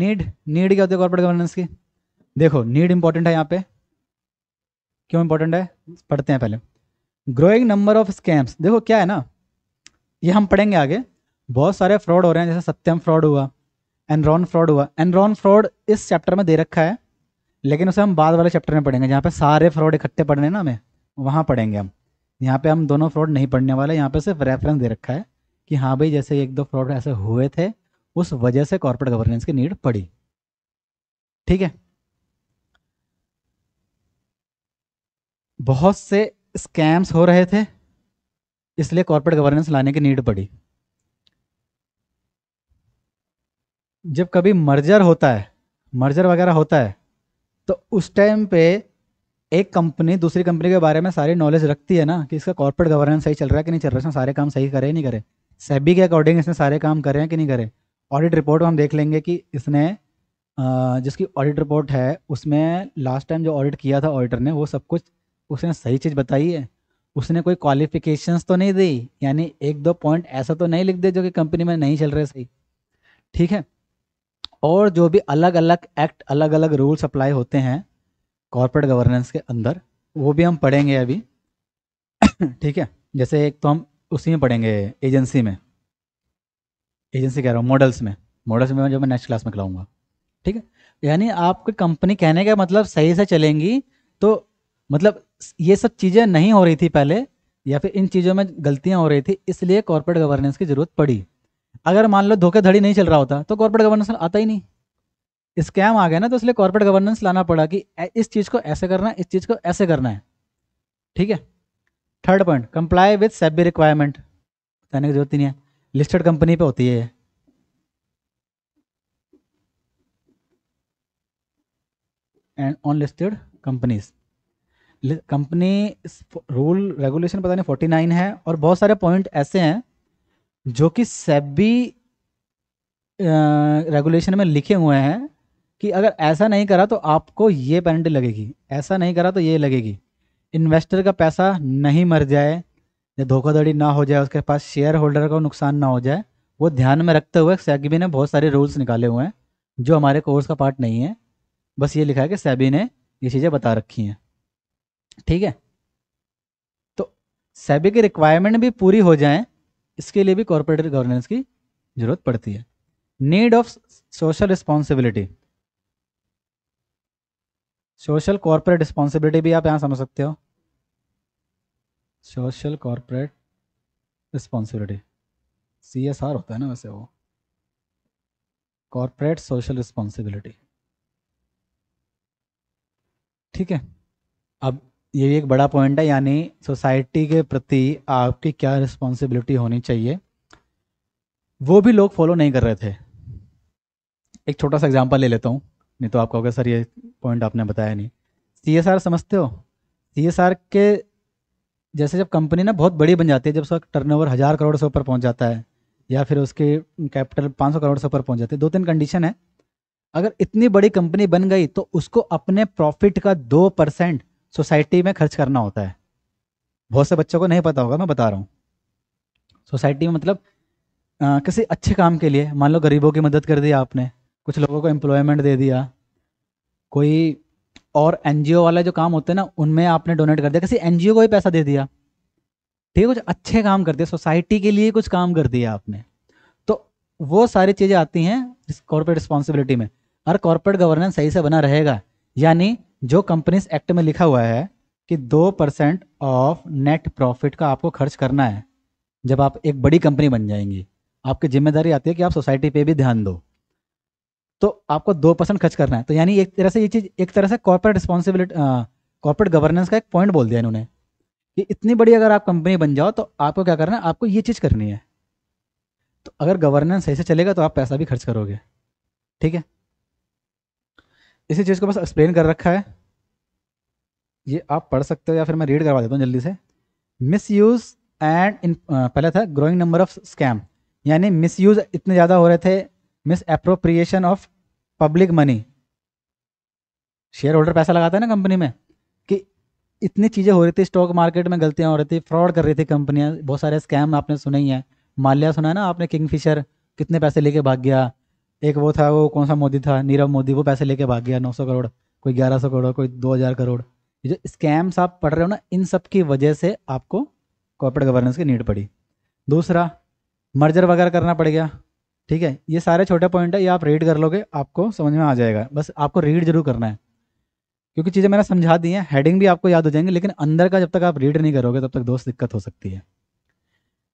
need need क्या होती है कॉर्पोरेट गवर्नेंस की देखो नीड इंपॉर्टेंट है यहाँ पे क्यों इंपॉर्टेंट है पढ़ते हैं पहले ग्रोइंग नंबर ऑफ स्कैम्स देखो क्या है ना ये हम पढ़ेंगे आगे बहुत सारे फ्रॉड हो रहे हैं जैसे सत्यम फ्रॉड हुआ एनरॉन फ्रॉड हुआ एनरॉन फ्रॉड इस चैप्टर में दे रखा है लेकिन उसे हम बाद वाले चैप्टर में पढ़ेंगे जहाँ पे सारे फ्रॉड इकट्ठे पढ़ने ना हमें वहाँ पढ़ेंगे हम यहाँ पे हम दोनों फ्रॉड नहीं पढ़ने वाले यहाँ पे सिर्फ रेफरेंस दे रखा है कि हाँ भाई जैसे एक दो फ्रॉड ऐसे हुए थे उस वजह से कॉर्पोरेट गवर्नेंस की नीड पड़ी ठीक है बहुत से स्कैम्स हो रहे थे इसलिए कॉर्पोरेट गवर्नेंस लाने की नीड पड़ी जब कभी मर्जर होता है मर्जर वगैरह होता है तो उस टाइम पे एक कंपनी दूसरी कंपनी के बारे में सारी नॉलेज रखती है ना कि इसका कॉर्पोरेट गवर्नेंस सही चल रहा है कि नहीं चल रहा है सारे काम सही करे नहीं करे सेबी के अकॉर्डिंग इसने सारे काम करे हैं कि नहीं करे ऑडिट रिपोर्ट में हम देख लेंगे कि इसने जिसकी ऑडिट रिपोर्ट है उसमें लास्ट टाइम जो ऑडिट किया था ऑडिटर ने वो सब कुछ उसने सही चीज़ बताई है उसने कोई क्वालिफिकेशंस तो नहीं दी यानी एक दो पॉइंट ऐसा तो नहीं लिख दे जो कि कंपनी में नहीं चल रहे सही ठीक है और जो भी अलग अलग एक्ट अलग अलग रूल्स अप्लाई होते हैं कॉरपोरेट गवर्नेंस के अंदर वो भी हम पढ़ेंगे अभी ठीक है जैसे एक तो हम उसी में पढ़ेंगे एजेंसी में एजेंसी कह रहा हूँ मॉडल्स में मॉडल्स में जो मैं नेक्स्ट क्लास में खिलाऊंगा ठीक है यानी आपकी कंपनी कहने का मतलब सही से चलेंगी तो मतलब ये सब चीज़ें नहीं हो रही थी पहले या फिर इन चीज़ों में गलतियां हो रही थी इसलिए कॉरपोरेट गवर्नेंस की ज़रूरत पड़ी अगर मान लो धोखेधड़ी नहीं चल रहा होता तो कॉर्पोरेट गवर्नेंस आता ही नहीं स्कैम आ गया ना तो इसलिए कॉर्पोरेट गवर्नेंस लाना पड़ा कि इस चीज़ को ऐसे करना है इस चीज़ को ऐसे करना है ठीक है third point comply with SEBI requirement कहने की जरूरत ही नहीं है लिस्टेड कंपनी पे होती है and on listed companies company rule regulation पता नहीं फोर्टी नाइन है और बहुत सारे पॉइंट ऐसे हैं जो कि सेबी रेगुलेशन में लिखे हुए हैं कि अगर ऐसा नहीं करा तो आपको ये पेनल्टी लगेगी ऐसा नहीं करा तो ये लगेगी इन्वेस्टर का पैसा नहीं मर जाए धोखाधड़ी ना हो जाए उसके पास शेयर होल्डर का नुकसान ना हो जाए वो ध्यान में रखते हुए सैबी ने बहुत सारे रूल्स निकाले हुए हैं जो हमारे कोर्स का पार्ट नहीं है बस ये लिखा है कि सैबी ने ये चीज़ें बता रखी हैं ठीक है तो सैबी की रिक्वायरमेंट भी पूरी हो जाए इसके लिए भी कॉरपोरेट गवर्नेंस की जरूरत पड़ती है need of social responsibility social corporate responsibility भी आप यहाँ समझ सकते हो social corporate responsibility C S R होता है ना वैसे वो कॉरपोरेट सोशल रिस्पॉन्सिबिलिटी ठीक है अब ये एक बड़ा पॉइंट है यानी सोसाइटी के प्रति आपकी क्या रिस्पॉन्सिबिलिटी होनी चाहिए वो भी लोग फॉलो नहीं कर रहे थे एक छोटा सा एग्जांपल ले लेता हूँ नहीं तो आप कहोगे सर ये पॉइंट आपने बताया नहीं सी एस आर समझते हो सी एस आर के जैसे जब कंपनी ना बहुत बड़ी बन जाती है जब उसका टर्नओवर हज़ार करोड़ से ऊपर पहुंच जाता है या फिर उसके कैपिटल 500 करोड़ से ऊपर पहुंच जाती है दो तीन कंडीशन है अगर इतनी बड़ी कंपनी बन गई तो उसको अपने प्रॉफिट का दो परसेंट सोसाइटी में खर्च करना होता है बहुत से बच्चों को नहीं पता होगा मैं बता रहा हूँ सोसाइटी में मतलब आ, किसी अच्छे काम के लिए मान लो गरीबों की मदद कर दी आपने कुछ लोगों को एम्प्लॉयमेंट दे दिया कोई और एनजीओ वाला जो काम होते हैं ना उनमें आपने डोनेट कर दिया किसी एनजीओ को भी पैसा दे दिया ठीक है कुछ अच्छे काम कर दिया सोसाइटी के लिए कुछ काम कर दिया आपने तो वो सारी चीज़ें आती हैं कॉर्पोरेट रिस्पॉन्सिबिलिटी में और कॉर्पोरेट गवर्नेंस सही से बना रहेगा यानी जो कंपनीज एक्ट में लिखा हुआ है कि दो परसेंट ऑफ नेट प्रॉफिट का आपको खर्च करना है जब आप एक बड़ी कंपनी बन जाएंगी आपकी जिम्मेदारी आती है कि आप सोसाइटी पे भी ध्यान दो तो आपको दो परसेंट खर्च करना है तो यानी एक तरह से ये चीज़ एक तरह से कॉर्पोरेट रिस्पॉन्सिबिलिटी कॉर्पोरेट गवर्नेंस का एक पॉइंट बोल दिया इन्होंने कि इतनी बड़ी अगर आप कंपनी बन जाओ तो आपको क्या करना है आपको ये चीज़ करनी है तो अगर गवर्नेंस ऐसे चलेगा तो आप पैसा भी खर्च करोगे ठीक है इसी चीज़ को बस एक्सप्लेन कर रखा है ये आप पढ़ सकते हो या फिर मैं रीड करवा देता हूँ जल्दी से मिस यूज़ एंड इन पहला था ग्रोइंग नंबर ऑफ स्कैम यानी मिस इतने ज़्यादा हो रहे थे misappropriation of public money shareholder पैसा लगाता है ना कंपनी में कि इतनी चीज़ें हो रही थी स्टॉक मार्केट में गलतियां हो रही थी फ्रॉड कर रही थी कंपनियां बहुत सारे स्कैम आपने सुने ही हैं माल्या सुना है ना आपने फिशर कितने पैसे लेके भाग गया एक वो था वो कौन सा मोदी था नीरव मोदी वो पैसे लेके भाग गया नौ करोड़ कोई ग्यारह करोड़ कोई दो करोड़ ये जो स्कैम्स आप पढ़ रहे हो ना इन सब की वजह से आपको कॉर्पोरेट गवर्नेंस की नीड पड़ी दूसरा मर्जर वगैरह करना पड़ गया ठीक है ये सारे छोटे पॉइंट है ये आप रीड कर लोगे आपको समझ में आ जाएगा बस आपको रीड जरूर करना है क्योंकि चीज़ें मैंने समझा दी हैं हेडिंग भी आपको याद हो जाएंगी लेकिन अंदर का जब तक आप रीड नहीं करोगे तब तक दोस्त दिक्कत हो सकती है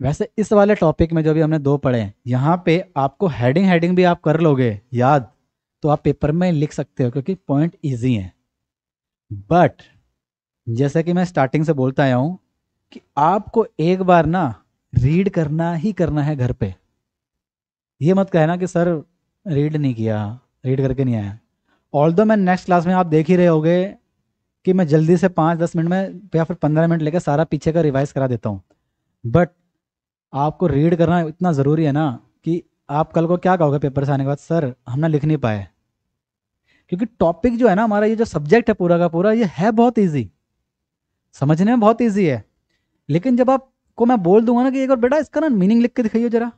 वैसे इस वाले टॉपिक में जो भी हमने दो पढ़े हैं यहाँ पे आपको हेडिंग हेडिंग भी आप कर लोगे याद तो आप पेपर में लिख सकते हो क्योंकि पॉइंट ईजी है बट जैसा कि मैं स्टार्टिंग से बोलता आया हूँ कि आपको एक बार ना रीड करना ही करना है घर पे ये मत कहना कि सर रीड नहीं किया रीड करके नहीं आया ऑल दो मैं नेक्स्ट क्लास में आप देख ही रहे होगे कि मैं जल्दी से पाँच दस मिनट में या फिर पंद्रह मिनट लेकर सारा पीछे का रिवाइज करा देता हूँ बट आपको रीड करना इतना ज़रूरी है ना कि आप कल को क्या कहोगे पेपर से आने के बाद सर हम ना लिख नहीं पाए क्योंकि टॉपिक जो है ना हमारा ये जो सब्जेक्ट है पूरा का पूरा ये है बहुत ईजी समझने में बहुत ईजी है लेकिन जब आप को मैं बोल दूंगा ना कि एक और बेटा इसका ना मीनिंग लिख के दिखाइए जरा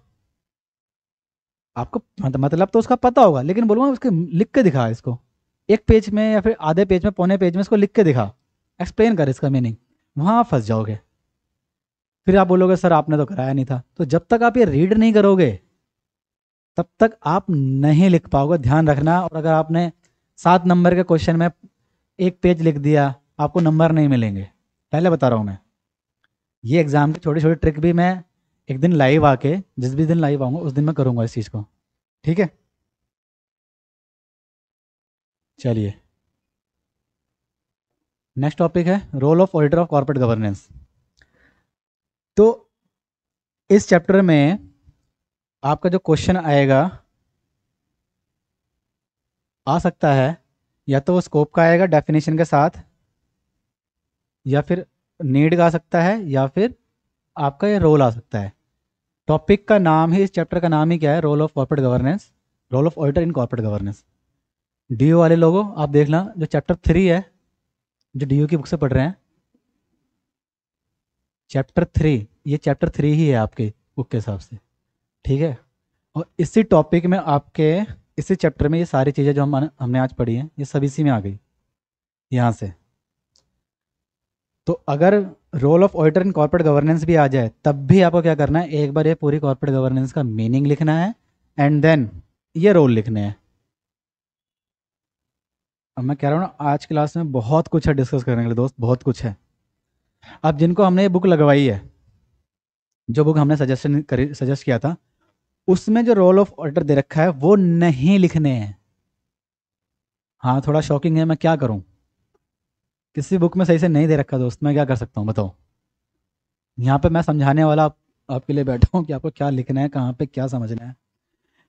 आपको मतलब तो उसका पता होगा लेकिन बोलूँगा उसके लिख के दिखा इसको एक पेज में या फिर आधे पेज में पौने पेज में इसको लिख के दिखा एक्सप्लेन कर इसका मीनिंग वहाँ आप फंस जाओगे फिर आप बोलोगे सर आपने तो कराया नहीं था तो जब तक आप ये रीड नहीं करोगे तब तक आप नहीं लिख पाओगे ध्यान रखना और अगर आपने सात नंबर के क्वेश्चन में एक पेज लिख दिया आपको नंबर नहीं मिलेंगे पहले बता रहा हूँ मैं ये एग्ज़ाम की छोटी छोटी ट्रिक भी मैं एक दिन लाइव आके जिस भी दिन लाइव आऊंगा उस दिन मैं करूंगा इस चीज़ को ठीक है चलिए नेक्स्ट टॉपिक है role of auditor of corporate governance तो इस चैप्टर में आपका जो क्वेश्चन आएगा आ सकता है या तो वो स्कोप का आएगा डेफिनेशन के साथ या फिर नीड का आ सकता है या फिर आपका ये रोल आ सकता है टॉपिक का नाम ही इस चैप्टर का नाम ही क्या है role of corporate governance role of auditor in corporate governance D वाले लोगों आप देखना जो चैप्टर थ्री है जो डी की बुक से पढ़ रहे हैं चैप्टर थ्री ये चैप्टर थ्री ही है आपके बुक के हिसाब से ठीक है और इसी टॉपिक में आपके इसी चैप्टर में ये सारी चीज़ें जो हम हमने आज पढ़ी हैं ये सब इसी में आ गई यहाँ से तो अगर role of auditor in corporate governance भी आ जाए तब भी आपको क्या करना है एक बार ये पूरी कॉर्पोरेट गवर्नेंस का मीनिंग लिखना है एंड देन ये रोल लिखने हैं अब मैं कह रहा हूँ ना आज क्लास में बहुत कुछ है डिस्कस करने के लिए दोस्त बहुत कुछ है अब जिनको हमने ये बुक लगवाई है जो बुक हमने सजेशन करी सजेस्ट किया था उसमें जो रोल ऑफ ऑर्डर दे रखा है वो नहीं लिखने हैं हाँ थोड़ा शॉकिंग है मैं क्या करूँ किसी बुक में सही से नहीं दे रखा दोस्त मैं क्या कर सकता हूँ बताओ यहाँ पे मैं समझाने वाला आप, आपके लिए बैठा हूँ कि आपको क्या लिखना है कहाँ पे क्या समझना है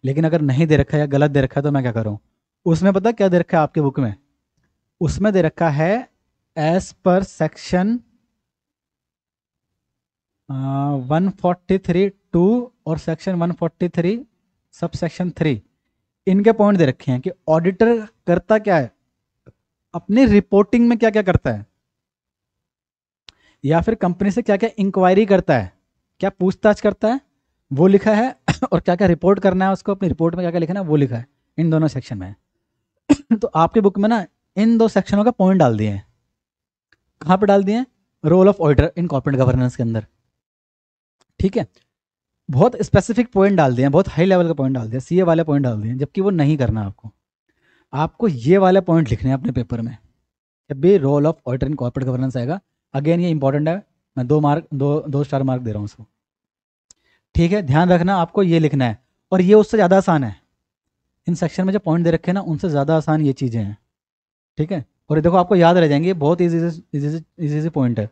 लेकिन अगर नहीं दे रखा है या गलत दे रखा है तो मैं क्या करूँ उसमें पता क्या दे रखा है आपके बुक में उसमें दे रखा है एज पर section one forty three two और section one forty three subsection three इनके पॉइंट दे रखे हैं कि ऑडिटर करता क्या है अपनी रिपोर्टिंग में क्या क्या करता है या फिर कंपनी से क्या क्या इंक्वायरी करता है क्या पूछताछ करता है वो लिखा है और क्या क्या रिपोर्ट करना है उसको अपनी रिपोर्ट में क्या क्या लिखना है वो लिखा है इन दोनों सेक्शन में तो आपके बुक में ना इन दो सेक्शनों का पॉइंट डाल दिए कहां पर डाल दिए role of auditor in corporate governance के अंदर ठीक है बहुत स्पेसिफिक पॉइंट डाल दिए बहुत हाई लेवल का पॉइंट डाल दिया सीए वाले पॉइंट डाल दिए जबकि वो नहीं करना आपको आपको ये वाला पॉइंट लिखना है अपने पेपर में जब भी role of auditor in corporate governance आएगा अगेन ये इंपॉर्टेंट है मैं दो मार्क दो दो स्टार मार्क दे रहा हूँ उसको ठीक है ध्यान रखना आपको ये लिखना है और ये उससे ज़्यादा आसान है इन सेक्शन में जो पॉइंट दे रखे हैं ना उनसे ज़्यादा आसान ये चीज़ें हैं ठीक है और ये देखो आपको याद रह जाएंगे बहुत ईजी ईजी पॉइंट है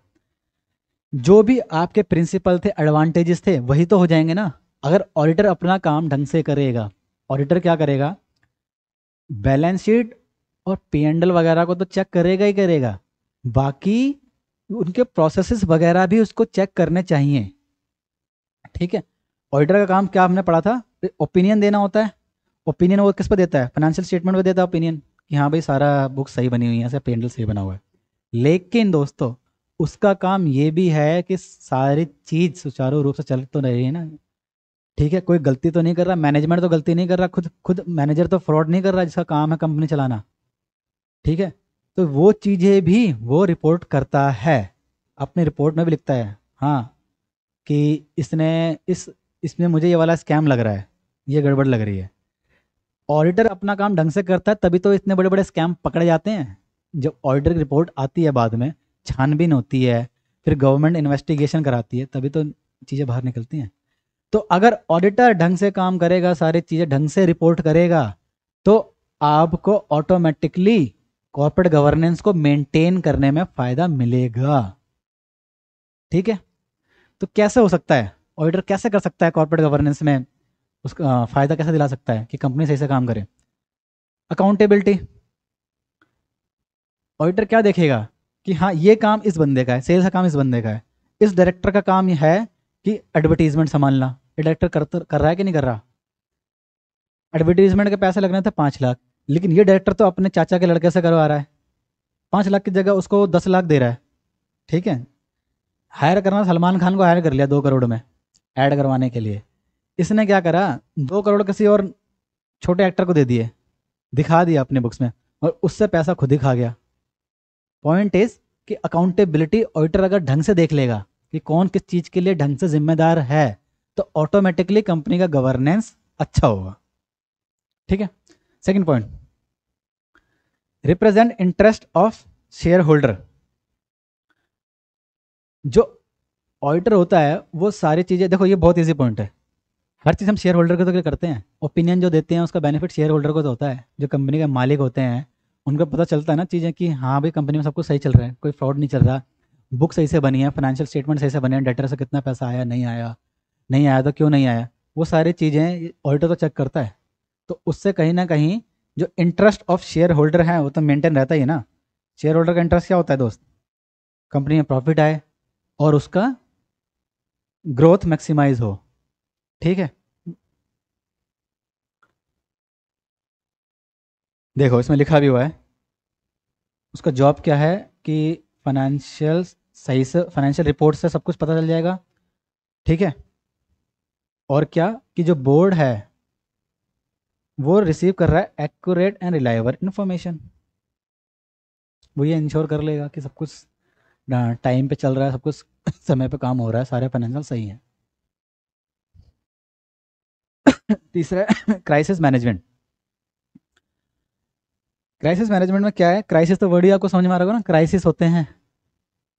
जो भी आपके प्रिंसिपल थे एडवांटेजेस थे वही तो हो जाएंगे ना अगर ऑडिटर अपना काम ढंग से करेगा ऑडिटर क्या करेगा बैलेंस शीट और पी एंडल वगैरह को तो चेक करेगा ही करेगा बाकी उनके प्रोसेसेस वगैरह भी उसको चेक करने चाहिए ठीक है ऑडिटर का काम क्या हमने पढ़ा था ओपिनियन देना होता है ओपिनियन वो किस पर देता है फाइनेंशियल स्टेटमेंट पर देता है ओपिनियन कि हाँ भाई सारा बुक सही बनी हुई है ऐसे पेंडल सही बना हुआ है लेकिन दोस्तों उसका काम ये भी है कि सारी चीज़ सुचारू रूप से चल तो रही है ना ठीक है कोई गलती तो नहीं कर रहा मैनेजमेंट तो गलती नहीं कर रहा खुद खुद मैनेजर तो फ्रॉड नहीं कर रहा जिसका काम है कंपनी चलाना ठीक है तो वो चीज़ें भी वो रिपोर्ट करता है अपनी रिपोर्ट में भी लिखता है हाँ कि इसने इस इसमें मुझे ये वाला स्कैम लग रहा है ये गड़बड़ लग रही है ऑडिटर अपना काम ढंग से करता है तभी तो इतने बड़े बड़े स्कैम पकड़े जाते हैं जब ऑडिटर की रिपोर्ट आती है बाद में छानबीन होती है फिर गवर्नमेंट इन्वेस्टिगेशन कराती है तभी तो चीज़ें बाहर निकलती हैं तो अगर ऑडिटर ढंग से काम करेगा सारी चीज़ें ढंग से रिपोर्ट करेगा तो आपको ऑटोमेटिकली कॉर्पोरेट गवर्नेंस को मेंटेन करने में फ़ायदा मिलेगा ठीक है तो कैसे हो सकता है ऑडिटर कैसे कर सकता है कॉर्पोरेट गवर्नेंस में उसका फ़ायदा कैसे दिला सकता है कि कंपनी सही से काम करे अकाउंटेबिलिटी ऑडिटर क्या देखेगा कि हाँ ये काम इस बंदे का है सेल्स का काम इस बंदे का है इस डायरेक्टर का काम है कि एडवर्टीजमेंट संभालना ये डायरेक्टर कर, तो- कर रहा है कि नहीं कर रहा एडवर्टीजमेंट के पैसे लगने थे पाँच लाख लेकिन ये डायरेक्टर तो अपने चाचा के लड़के से करवा रहा है पाँच लाख की जगह उसको दस लाख दे रहा है ठीक है हायर करना सलमान खान को हायर कर लिया दो करोड़ में ऐड करवाने के लिए इसने क्या करा दो करोड़ किसी और छोटे एक्टर को दे दिए दिखा दिया अपने बुक्स में और उससे पैसा खुद ही खा गया पॉइंट इज कि अकाउंटेबिलिटी ऑडिटर अगर ढंग से देख लेगा कि कौन किस चीज़ के लिए ढंग से जिम्मेदार है तो ऑटोमेटिकली कंपनी का गवर्नेंस अच्छा होगा ठीक है second point represent interest of shareholder जो ऑडिटर होता है वो सारी चीज़ें देखो ये बहुत ईजी पॉइंट है हर चीज़ हम शेयर होल्डर को तो करते हैं ओपिनियन जो देते हैं उसका बेनिफिट शेयर होल्डर को तो होता है जो कंपनी के मालिक होते हैं उनको पता चलता है ना चीज़ें कि हाँ भाई कंपनी में सब कुछ सही चल रहा है कोई फ्रॉड नहीं चल रहा बुक सही से बनी है फाइनेंशियल स्टेटमेंट सही से बने हैं डेटर से कितना पैसा आया नहीं आया नहीं आया तो क्यों नहीं आया वो सारी चीज़ें ऑडिटर तो चेक करता है तो उससे कहीं ना कहीं जो इंटरेस्ट ऑफ शेयर होल्डर है वो तो मेंटेन रहता ही है ना शेयर होल्डर का इंटरेस्ट क्या होता है दोस्त कंपनी में प्रॉफिट आए और उसका ग्रोथ मैक्सिमाइज हो ठीक है देखो इसमें लिखा भी हुआ है उसका जॉब क्या है कि फाइनेंशियल सही से फाइनेंशियल रिपोर्ट से सब कुछ पता चल जाएगा ठीक है और क्या कि जो बोर्ड है वो रिसीव कर रहा है एक्यूरेट एंड रिलायबल इन्फॉर्मेशन वो ये इंश्योर कर लेगा कि सब कुछ टाइम पे चल रहा है सब कुछ समय पे काम हो रहा है सारे फाइनेंशियल सही है तीसरा क्राइसिस मैनेजमेंट क्राइसिस मैनेजमेंट में क्या है क्राइसिस तो वर्ड ही आपको समझ में आ रहा होगा ना क्राइसिस होते हैं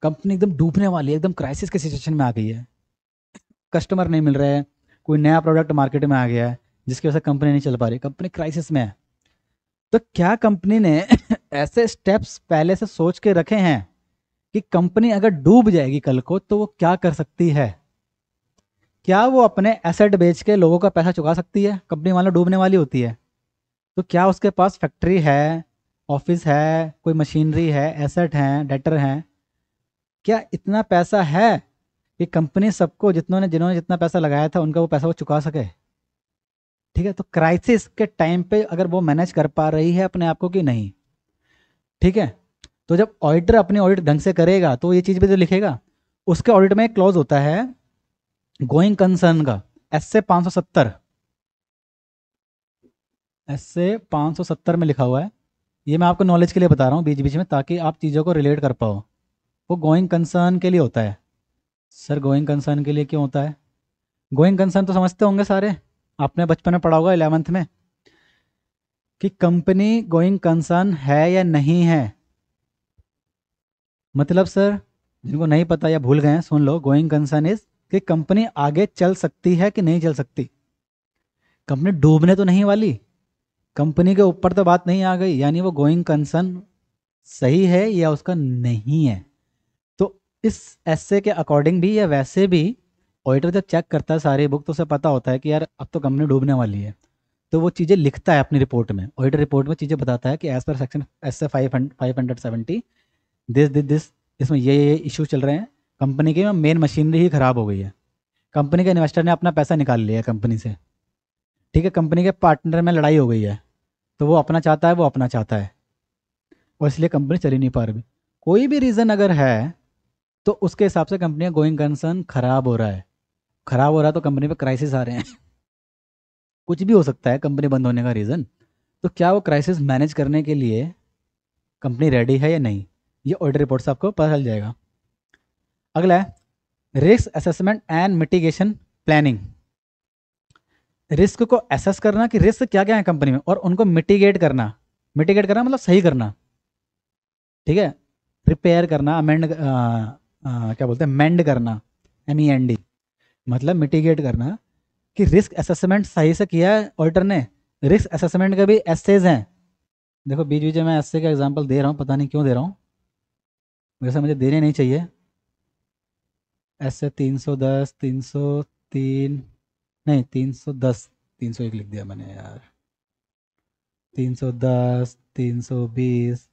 कंपनी एकदम डूबने वाली है एकदम क्राइसिस के सिचुएशन में आ गई है कस्टमर नहीं मिल रहे हैं कोई नया प्रोडक्ट मार्केट में आ गया है जिसकी वजह से कंपनी नहीं चल पा रही कंपनी क्राइसिस में है तो क्या कंपनी ने ऐसे स्टेप्स पहले से सोच के रखे हैं कि कंपनी अगर डूब जाएगी कल को तो वो क्या कर सकती है क्या वो अपने एसेट बेच के लोगों का पैसा चुका सकती है कंपनी लो डूबने वाली होती है तो क्या उसके पास फैक्ट्री है ऑफिस है कोई मशीनरी है एसेट हैं डेटर हैं क्या इतना पैसा है कि कंपनी सबको जितनों ने जिन्होंने जितना पैसा लगाया था उनका वो पैसा वो चुका सके ठीक है तो क्राइसिस के टाइम पे अगर वो मैनेज कर पा रही है अपने आप को कि नहीं ठीक है तो जब ऑडिटर अपने ऑडिट ढंग से करेगा तो ये चीज़ भी तो लिखेगा उसके ऑडिट में एक क्लॉज होता है गोइंग कंसर्न का एस से पांच सौ सत्तर एस से पांच सौ सत्तर में लिखा हुआ है ये मैं आपको नॉलेज के लिए बता रहा हूँ बीच बीच में ताकि आप चीज़ों को रिलेट कर पाओ वो गोइंग कंसर्न के लिए होता है सर गोइंग कंसर्न के लिए क्यों होता है गोइंग कंसर्न तो समझते होंगे सारे आपने बचपन में पढ़ा होगा इलेवंथ में कि कंपनी गोइंग कंसर्न है या नहीं है मतलब सर जिनको नहीं पता या भूल गए हैं सुन लो गोइंग कंसर्न इज कि कंपनी आगे चल सकती है कि नहीं चल सकती कंपनी डूबने तो नहीं वाली कंपनी के ऊपर तो बात नहीं आ गई यानी वो गोइंग कंसर्न सही है या उसका नहीं है इस एसे के अकॉर्डिंग भी या वैसे भी ऑडिटर जब चेक करता है सारी बुक तो उसे पता होता है कि यार अब तो कंपनी डूबने वाली है तो वो चीज़ें लिखता है अपनी रिपोर्ट में ऑडिटर रिपोर्ट में चीज़ें बताता है कि एज़ पर section S A five five hundred seventy this this this इसमें ये ये इशू चल रहे हैं कंपनी की मेन मशीनरी ही ख़राब हो गई है कंपनी के इन्वेस्टर ने अपना पैसा निकाल लिया है कंपनी से ठीक है कंपनी के पार्टनर में लड़ाई हो गई है तो वो अपना चाहता है वो अपना चाहता है और इसलिए कंपनी चली नहीं पा रही कोई भी रीज़न अगर है तो उसके हिसाब से कंपनी का गोइंग कंसर्न खराब हो रहा है खराब हो रहा है तो कंपनी पे क्राइसिस आ रहे हैं कुछ भी हो सकता है कंपनी बंद होने का रीज़न तो क्या वो क्राइसिस मैनेज करने के लिए कंपनी रेडी है या नहीं ये ऑडिट रिपोर्ट से आपको पता चल जाएगा अगला है risk assessment and mitigation planning risk को असेस करना कि रिस्क क्या क्या है कंपनी में और उनको मिटिगेट करना मिटिगेट करना मतलब सही करना ठीक है रिपेयर करना अमेंड आ, क्या बोलते हैं मेंड करना एम ई एन डी मतलब मिटिगेट करना कि रिस्क असेसमेंट सही से किया है ऑल्टर ने रिस्क असेसमेंट का भी एसेज हैं देखो बीच बीच में एस्से का एग्जांपल दे रहा हूँ पता नहीं क्यों दे रहा हूँ वैसे मुझे देने नहीं चाहिए एस्से तीन सौ दस तीन सौ तीन नहीं तीन सौ दस तीन सौ एक लिख दिया मैंने यार तीन सौ दस तीन सौ बीस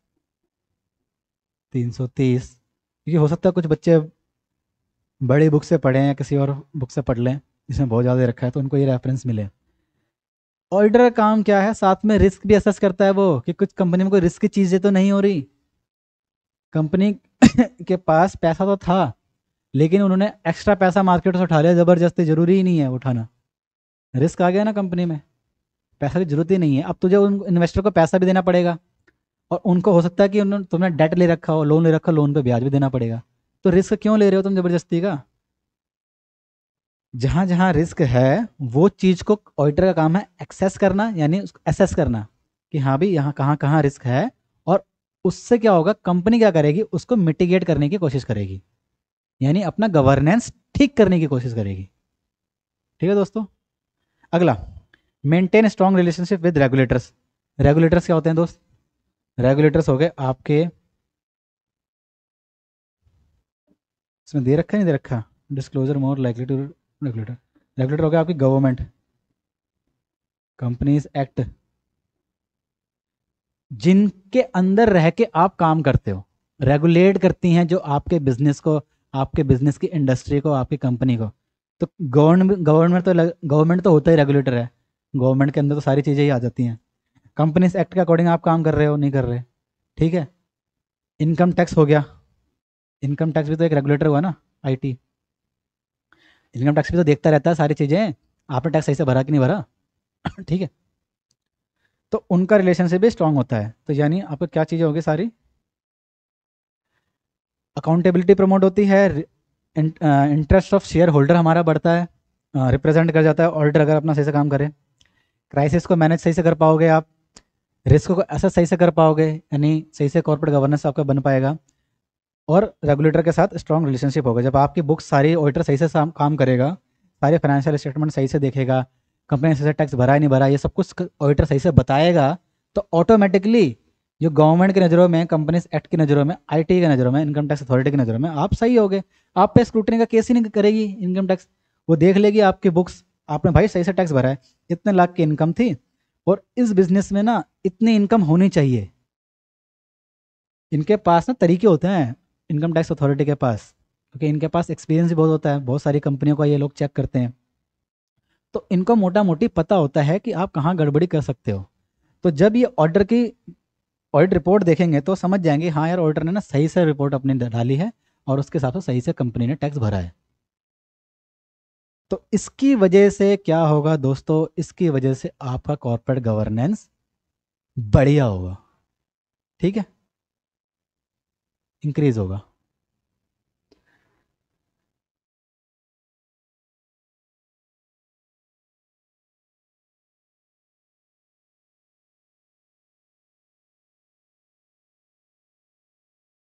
तीन सौ तीस क्योंकि हो सकता है कुछ बच्चे बड़ी बुक से पढ़े हैं किसी और बुक से पढ़ लें जिसमें बहुत ज़्यादा रखा है तो उनको ये रेफरेंस मिले ऑडिटर का काम क्या है साथ में रिस्क भी असेस करता है वो कि कुछ कंपनी में कोई रिस्क की चीज़ें तो नहीं हो रही कंपनी के पास पैसा तो था लेकिन उन्होंने एक्स्ट्रा पैसा मार्केट से उठा लिया ज़बरदस्ती ज़रूरी ही नहीं है उठाना रिस्क आ गया ना कंपनी में पैसा की ज़रूरत ही नहीं है अब तुझे उन इन्वेस्टर को पैसा भी देना पड़ेगा और उनको हो सकता है कि उन्होंने तुमने डेट ले रखा हो लोन ले रखा लोन पे ब्याज भी देना पड़ेगा तो रिस्क क्यों ले रहे हो तुम जबरदस्ती का जहां जहां रिस्क है वो चीज़ को ऑडिटर का काम है एक्सेस करना यानी उसको एसेस करना कि हाँ भाई यहाँ कहाँ कहाँ रिस्क है और उससे क्या होगा कंपनी क्या करेगी उसको मिटिगेट करने की कोशिश करेगी यानी अपना गवर्नेंस ठीक करने की कोशिश करेगी ठीक है दोस्तों अगला maintain strong relationship with regulators regulators क्या होते हैं दोस्त रेगुलेटर्स हो गए आपके इसमें दे रखा नहीं दे रखा disclosure more likely to regulator regulator हो गया आपकी गवर्नमेंट कंपनीज एक्ट जिनके अंदर रह के आप काम करते हो रेगुलेट करती हैं जो आपके बिजनेस को आपके बिजनेस की इंडस्ट्री को आपकी कंपनी को तो गवर्नमेंट गवर्नमेंट तो गवर्नमेंट तो होता ही रेगुलेटर है गवर्नमेंट के अंदर तो सारी चीज़ें ही आ जाती हैं कंपनीज एक्ट के अकॉर्डिंग आप काम कर रहे हो नहीं कर रहे ठीक है इनकम टैक्स हो गया इनकम टैक्स भी तो एक रेगुलेटर हुआ ना आईटी इनकम टैक्स भी तो देखता रहता है सारी चीज़ें आपने टैक्स सही से भरा कि नहीं भरा ठीक है तो उनका रिलेशनशिप भी स्ट्रांग होता है तो यानी आपको क्या चीज़ें होगी सारी अकाउंटेबिलिटी प्रमोट होती है इंटरेस्ट ऑफ शेयर होल्डर हमारा बढ़ता है रिप्रेजेंट कर जाता है ऑडिटर अगर अपना सही से काम करें क्राइसिस को मैनेज सही से कर पाओगे आप रिस्क को ऐसा सही से कर पाओगे यानी सही से कॉर्पोरेट गवर्नेंस आपका बन पाएगा और रेगुलेटर के साथ स्ट्रॉन्ग रिलेशनशिप होगा जब आपकी बुक सारी ऑडिटर सही से काम करेगा सारे फाइनेंशियल स्टेटमेंट सही से देखेगा कंपनी सही से टैक्स भरा है नहीं भरा ये सब कुछ ऑडिटर सही से बताएगा तो ऑटोमेटिकली जो गवर्नमेंट की नज़रों में कंपनीज एक्ट की नज़रों में आईटी की नज़रों में इनकम टैक्स अथॉरिटी की नज़रों में आप सही होगे आप पे स्क्रूटनी का केस ही नहीं करेगी इनकम टैक्स वो देख लेगी आपकी बुक्स आपने भाई सही से टैक्स भरा है इतने लाख की इनकम थी और इस बिजनेस में ना इतनी इनकम होनी चाहिए इनके पास ना तरीके होते हैं इनकम टैक्स अथॉरिटी के पास क्योंकि इनके पास एक्सपीरियंस भी बहुत होता है बहुत सारी कंपनियों का ये लोग चेक करते हैं तो इनको मोटा मोटी पता होता है कि आप कहाँ गड़बड़ी कर सकते हो तो जब ये ऑर्डर की ऑडिट रिपोर्ट देखेंगे तो समझ जाएंगे हाँ यार ऑर्डर ने ना सही से रिपोर्ट अपनी डाली है और उसके हिसाब से सही से कंपनी ने टैक्स भरा है तो इसकी वजह से क्या होगा दोस्तों इसकी वजह से आपका कॉरपोरेट गवर्नेंस बढ़िया होगा ठीक है इंक्रीज होगा